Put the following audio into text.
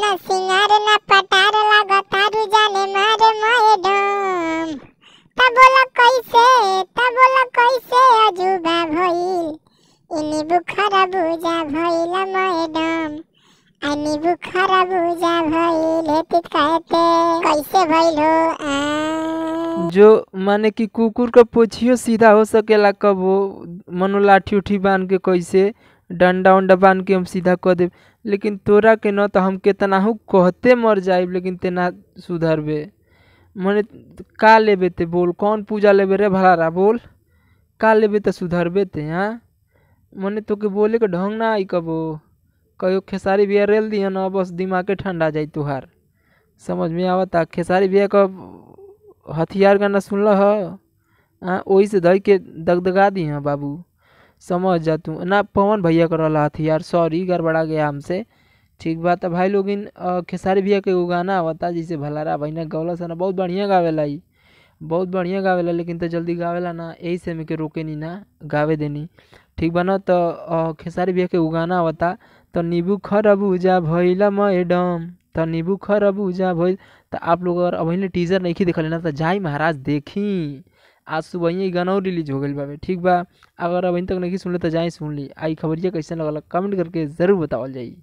না সিঙ্গার না পাটার লাগো তারু জানে মার ময়ে ডম তা বলা কইছে তা বলা কইছে অজুবা ভইল ইনি বুখারা বুজা ভইল ময়ে ডম আনি বুখারা বুজা ভইল এতি কাতে কইছে ভইল আ जो माने कि कुकुर का पोछियो सीधा हो सकेला कब वो मनो लाठी उठी बांध के कैसे डंडा उंडा बांध के हम सीधा कह देब लेकिन तोरा के न तो हम केतनाहू कहते मर जाए लेकिन तेना सुधरबे मने का लेबे ते बोल कौन पूजा लेबे रे भलारा बोल का लेबे ते सुधरबे ते हाँ मने तो के बोले के ढंग ना आई कबो कहो खेसारी बिया रेल दिया ना बस दिमाग के ठंडा जाए तुहार समझ में आवता खेसारी बिया का हथियार गाना सुनल हाँ वही से धई के दगदगा दी बाबू समझ जा तू ना पवन भैया कर रहा थी यार सॉरी गड़बड़ा गया हमसे ठीक बात है भाई लोग इन खेसारी भैया के एगो गाना बता जैसे भलारा ना गौला सना बहुत बढ़िया गावेला ई बहुत बढ़िया गावेला लेकिन तो जल्दी गावेला ना यही से के रोके नहीं ना गावे देनी ठीक बना तो खेसारी भैया के एगो गाना बता तो नींबू उजा भैला मैडम तो नींबू उजा भैल तो आप लोग अगर अभी टीजर नहीं देखा लेना तो जाए महाराज देखी आज सुबह ही गाना रिलीज हो गई बाबे ठीक बा अगर अभी तक नहीं सुनले तो जाए सुन ली आई खबरिया कैसे लगल कमेंट करके ज़रूर बतावल जाइए